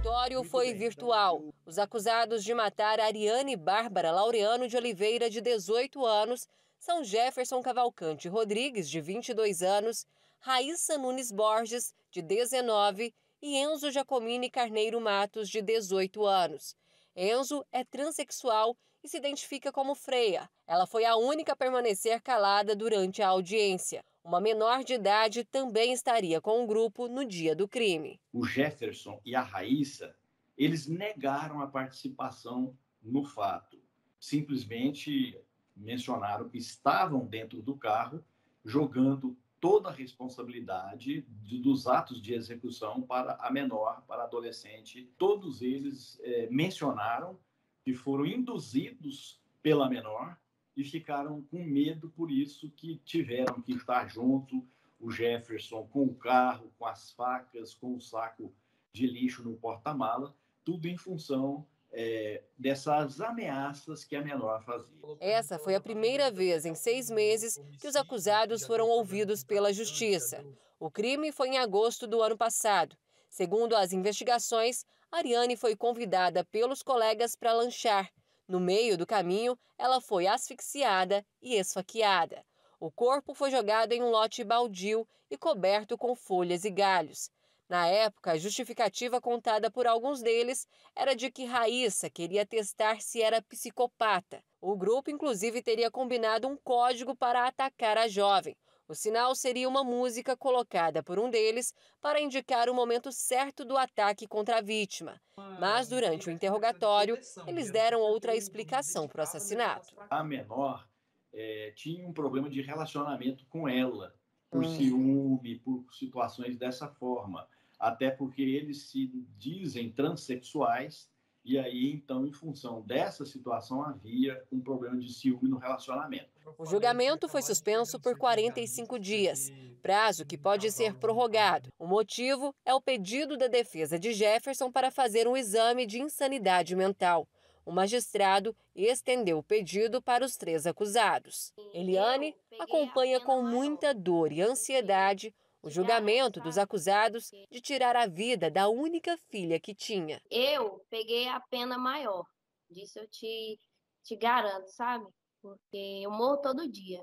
relatório foi virtual. Os acusados de matar Ariane Bárbara Laureano de Oliveira, de 18 anos, são Jefferson Cavalcante Rodrigues, de 22 anos, Raíssa Nunes Borges, de 19, e Enzo Jacomini Carneiro Matos, de 18 anos. Enzo é transexual e se identifica como Freia. Ela foi a única a permanecer calada durante a audiência. Uma menor de idade também estaria com o grupo no dia do crime. O Jefferson e a Raíssa, eles negaram a participação no fato. Simplesmente mencionaram que estavam dentro do carro, jogando toda a responsabilidade dos atos de execução para a menor, para a adolescente. Todos eles é, mencionaram que foram induzidos pela menor e ficaram com medo, por isso que tiveram que estar junto o Jefferson com o carro, com as facas, com o saco de lixo no porta-mala, tudo em função é, dessas ameaças que a menor fazia. Essa foi a primeira vez em seis meses que os acusados foram ouvidos pela justiça. O crime foi em agosto do ano passado. Segundo as investigações, Ariane foi convidada pelos colegas para lanchar no meio do caminho, ela foi asfixiada e esfaqueada. O corpo foi jogado em um lote baldio e coberto com folhas e galhos. Na época, a justificativa contada por alguns deles era de que Raíssa queria testar se era psicopata. O grupo, inclusive, teria combinado um código para atacar a jovem. O sinal seria uma música colocada por um deles para indicar o momento certo do ataque contra a vítima. Mas durante o interrogatório, eles deram outra explicação para o assassinato. A menor é, tinha um problema de relacionamento com ela, por hum. ciúme, por situações dessa forma. Até porque eles se dizem transexuais e aí, então, em função dessa situação, havia um problema de ciúme no relacionamento. O julgamento foi suspenso por 45 dias, prazo que pode ser prorrogado. O motivo é o pedido da defesa de Jefferson para fazer um exame de insanidade mental. O magistrado estendeu o pedido para os três acusados. Eliane acompanha com muita dor e ansiedade o julgamento dos acusados de tirar a vida da única filha que tinha. Eu peguei a pena maior, disso eu te, te garanto, sabe? Porque eu morro todo dia.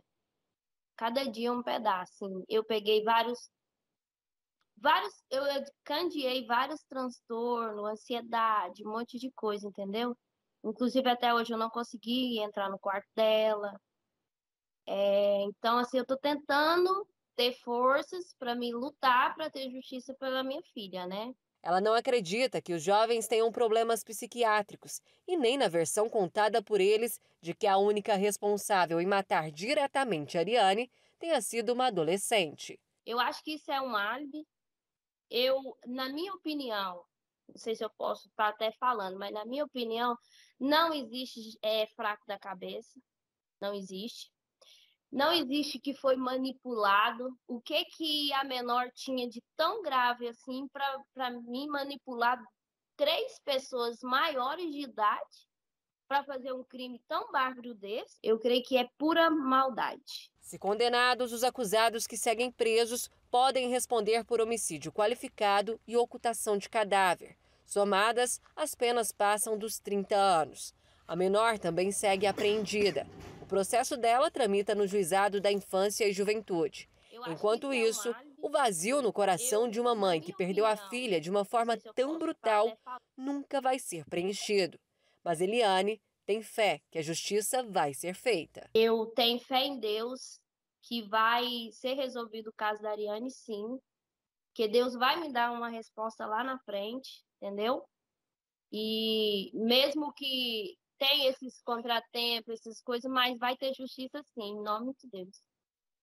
Cada dia um pedaço. Assim. Eu peguei vários. Vários. Eu candiei vários transtornos, ansiedade, um monte de coisa, entendeu? Inclusive, até hoje eu não consegui entrar no quarto dela. É, então, assim, eu tô tentando ter forças para me lutar para ter justiça pela minha filha, né? Ela não acredita que os jovens tenham problemas psiquiátricos e nem na versão contada por eles de que a única responsável em matar diretamente Ariane tenha sido uma adolescente. Eu acho que isso é um álibi. Eu, na minha opinião, não sei se eu posso estar tá até falando, mas na minha opinião, não existe é, fraco da cabeça. Não existe. Não existe que foi manipulado. O que que a menor tinha de tão grave assim para mim manipular três pessoas maiores de idade para fazer um crime tão bárbaro desse? Eu creio que é pura maldade. Se condenados, os acusados que seguem presos podem responder por homicídio qualificado e ocultação de cadáver. Somadas, as penas passam dos 30 anos. A menor também segue apreendida. O processo dela tramita no juizado da infância e juventude. Enquanto é isso, o vazio no coração de uma mãe que perdeu a filha de uma forma tão brutal é nunca vai ser preenchido. Mas Eliane tem fé que a justiça vai ser feita. Eu tenho fé em Deus que vai ser resolvido o caso da Ariane, sim. Que Deus vai me dar uma resposta lá na frente, entendeu? E mesmo que tem esses contratempos, essas coisas, mas vai ter justiça sim, em nome de Deus.